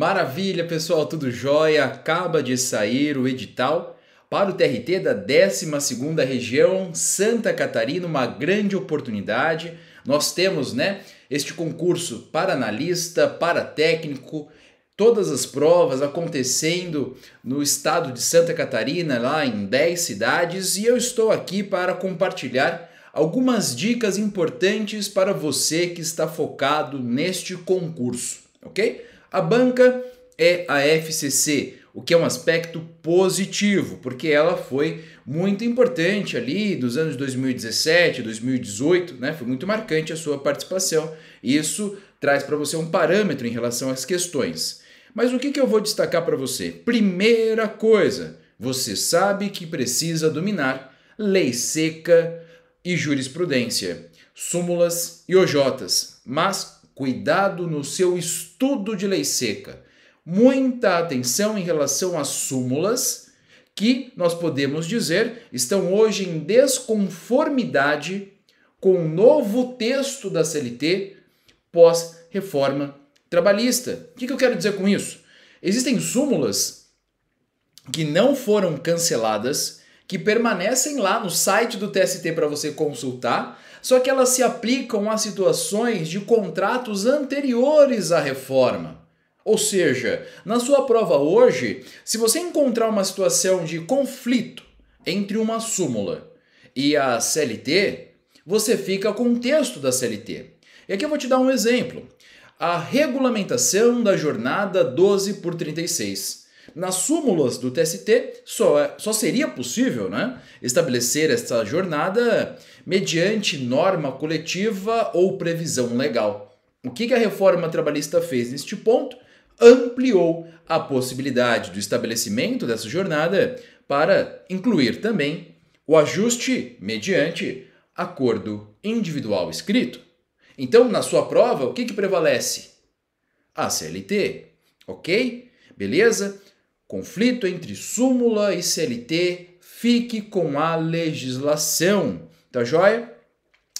Maravilha, pessoal, tudo jóia? Acaba de sair o edital para o TRT da 12ª região Santa Catarina, uma grande oportunidade. Nós temos, né, este concurso para analista, para técnico, todas as provas acontecendo no estado de Santa Catarina, lá em 10 cidades, e eu estou aqui para compartilhar algumas dicas importantes para você que está focado neste concurso, ok? A banca é a FCC, o que é um aspecto positivo, porque ela foi muito importante ali dos anos 2017, 2018, né? Foi muito marcante a sua participação. Isso traz para você um parâmetro em relação às questões. Mas o que, que eu vou destacar para você? Primeira coisa, você sabe que precisa dominar lei seca e jurisprudência, súmulas e OJs, mas Cuidado no seu estudo de lei seca. Muita atenção em relação às súmulas que nós podemos dizer estão hoje em desconformidade com o novo texto da CLT pós-reforma trabalhista. O que eu quero dizer com isso? Existem súmulas que não foram canceladas que permanecem lá no site do TST para você consultar, só que elas se aplicam a situações de contratos anteriores à reforma. Ou seja, na sua prova hoje, se você encontrar uma situação de conflito entre uma súmula e a CLT, você fica com o texto da CLT. E aqui eu vou te dar um exemplo. A regulamentação da jornada 12 por 36. Nas súmulas do TST, só, é, só seria possível né, estabelecer essa jornada mediante norma coletiva ou previsão legal. O que, que a reforma trabalhista fez neste ponto? Ampliou a possibilidade do estabelecimento dessa jornada para incluir também o ajuste mediante acordo individual escrito. Então, na sua prova, o que, que prevalece? A CLT, ok? Beleza? Conflito entre súmula e CLT, fique com a legislação, tá joia?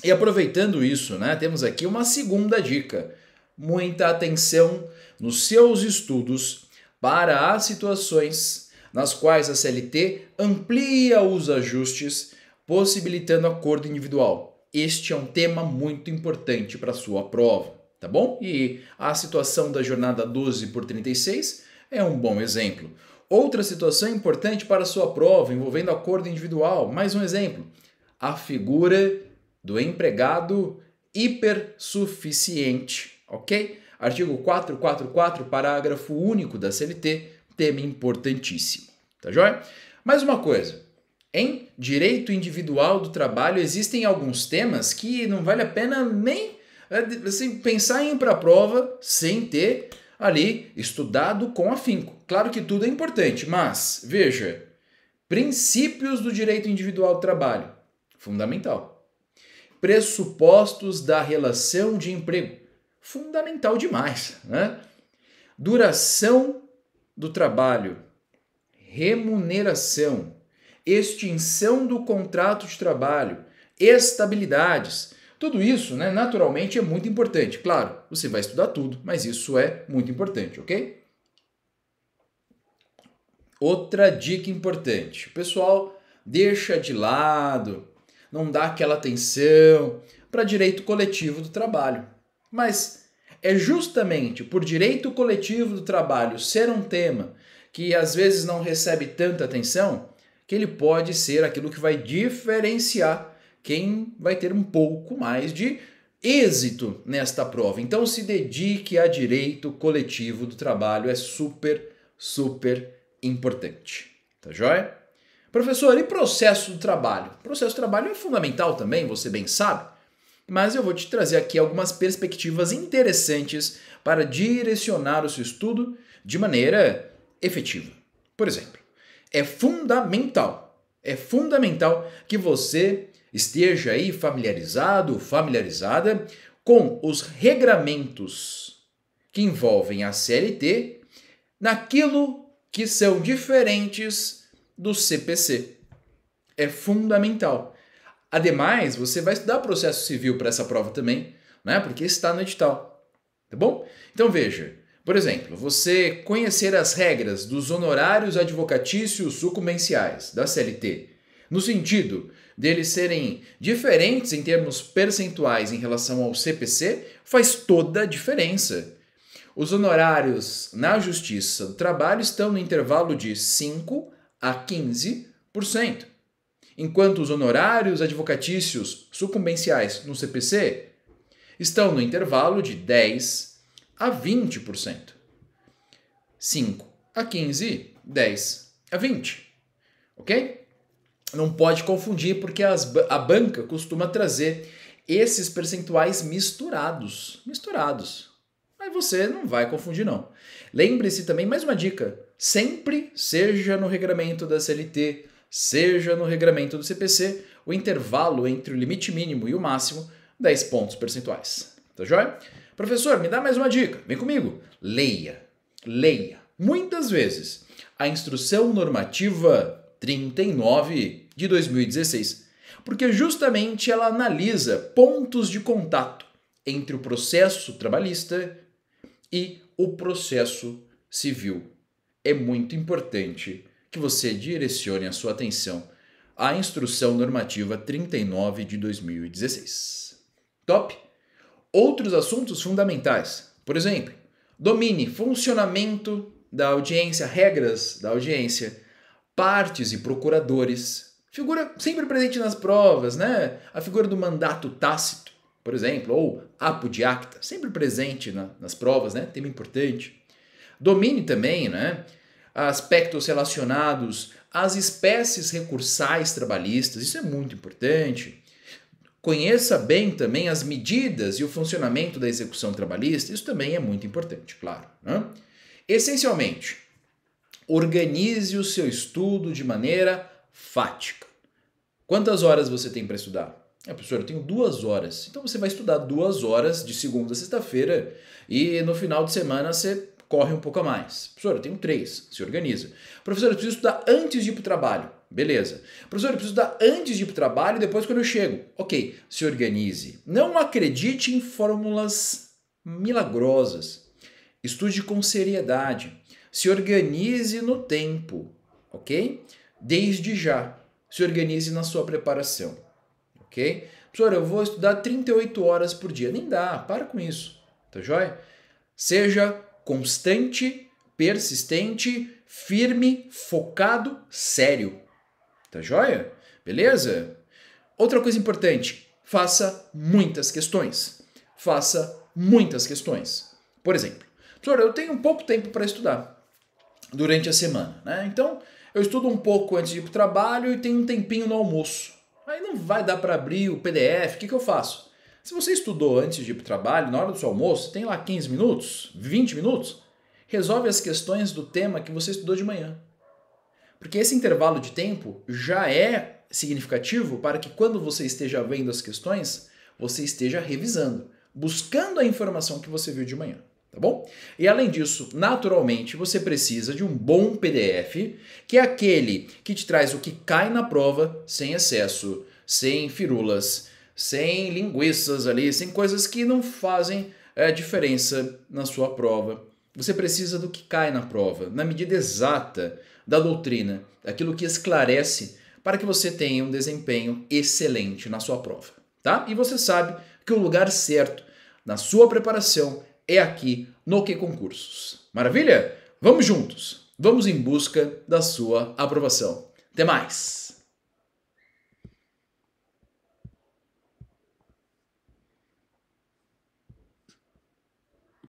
E aproveitando isso, né, temos aqui uma segunda dica. Muita atenção nos seus estudos para as situações nas quais a CLT amplia os ajustes, possibilitando acordo individual. Este é um tema muito importante para a sua prova, tá bom? E a situação da jornada 12 por 36 é um bom exemplo. Outra situação importante para sua prova envolvendo acordo individual, mais um exemplo: a figura do empregado hipersuficiente, ok? Artigo 444, parágrafo único da CLT, tema importantíssimo, tá joia? Mais uma coisa, em direito individual do trabalho existem alguns temas que não vale a pena nem eh, assim, pensar em ir para a prova sem ter ali estudado com afinco. Claro que tudo é importante, mas veja, princípios do direito individual do trabalho, fundamental. Pressupostos da relação de emprego, fundamental demais, né? Duração do trabalho, remuneração, extinção do contrato de trabalho, estabilidades tudo isso, né, naturalmente, é muito importante. Claro, você vai estudar tudo, mas isso é muito importante, ok? Outra dica importante. O pessoal deixa de lado, não dá aquela atenção para direito coletivo do trabalho. Mas é justamente por direito coletivo do trabalho ser um tema que às vezes não recebe tanta atenção que ele pode ser aquilo que vai diferenciar quem vai ter um pouco mais de êxito nesta prova. Então se dedique a direito coletivo do trabalho, é super, super importante. Tá joia? Professor, e processo do trabalho? Processo do trabalho é fundamental também, você bem sabe, mas eu vou te trazer aqui algumas perspectivas interessantes para direcionar o seu estudo de maneira efetiva. Por exemplo, é fundamental, é fundamental que você esteja aí familiarizado, familiarizada com os regramentos que envolvem a CLT naquilo que são diferentes do CPC. É fundamental. Ademais, você vai estudar processo civil para essa prova também, né? Porque está no edital. Tá bom? Então veja, por exemplo, você conhecer as regras dos honorários advocatícios sucumbenciais da CLT no sentido deles serem diferentes em termos percentuais em relação ao CPC, faz toda a diferença. Os honorários na Justiça do Trabalho estão no intervalo de 5 a 15%, enquanto os honorários advocatícios sucumbenciais no CPC estão no intervalo de 10 a 20%. 5 a 15, 10 a 20. OK? não pode confundir, porque as, a banca costuma trazer esses percentuais misturados. Misturados. Mas você não vai confundir, não. Lembre-se também, mais uma dica: sempre, seja no regramento da CLT, seja no regramento do CPC, o intervalo entre o limite mínimo e o máximo, 10 pontos percentuais. Tá joia? Professor, me dá mais uma dica. Vem comigo. Leia. Leia. Muitas vezes, a instrução normativa 39 de 2016, porque justamente ela analisa pontos de contato entre o processo trabalhista e o processo civil. É muito importante que você direcione a sua atenção à Instrução Normativa 39 de 2016. Top! Outros assuntos fundamentais, por exemplo, domine funcionamento da audiência, regras da audiência, partes e procuradores, Figura sempre presente nas provas, né? A figura do mandato tácito, por exemplo, ou apodiacta, sempre presente na, nas provas, né? Tema importante. Domine também, né? Aspectos relacionados às espécies recursais trabalhistas, isso é muito importante. Conheça bem também as medidas e o funcionamento da execução trabalhista, isso também é muito importante, claro. Né? Essencialmente, organize o seu estudo de maneira fática. Quantas horas você tem para estudar? É, professor, eu tenho duas horas. Então você vai estudar duas horas de segunda a sexta-feira e no final de semana você corre um pouco a mais. Professor, eu tenho três, se organiza. Professor, eu preciso estudar antes de ir para o trabalho. Beleza. Professor, eu preciso estudar antes de ir para o trabalho e depois quando eu chego. Ok, se organize. Não acredite em fórmulas milagrosas. Estude com seriedade. Se organize no tempo, ok? desde já se organize na sua preparação, ok? Professor, eu vou estudar 38 horas por dia. Nem dá, para com isso, tá joia? Seja constante, persistente, firme, focado, sério, tá joia? Beleza? Outra coisa importante, faça muitas questões. Faça muitas questões. Por exemplo, professor, eu tenho pouco tempo para estudar durante a semana, né? Então, eu estudo um pouco antes de ir para o trabalho e tenho um tempinho no almoço. Aí não vai dar para abrir o PDF, o que, que eu faço? Se você estudou antes de ir para o trabalho, na hora do seu almoço, tem lá 15 minutos, 20 minutos, resolve as questões do tema que você estudou de manhã. Porque esse intervalo de tempo já é significativo para que quando você esteja vendo as questões, você esteja revisando, buscando a informação que você viu de manhã tá bom? E além disso, naturalmente, você precisa de um bom PDF, que é aquele que te traz o que cai na prova sem excesso, sem firulas, sem linguiças ali, sem coisas que não fazem é, diferença na sua prova. Você precisa do que cai na prova, na medida exata da doutrina, daquilo que esclarece para que você tenha um desempenho excelente na sua prova, tá? E você sabe que o lugar certo na sua preparação é aqui no Que Concursos. Maravilha? Vamos juntos! Vamos em busca da sua aprovação. Até mais!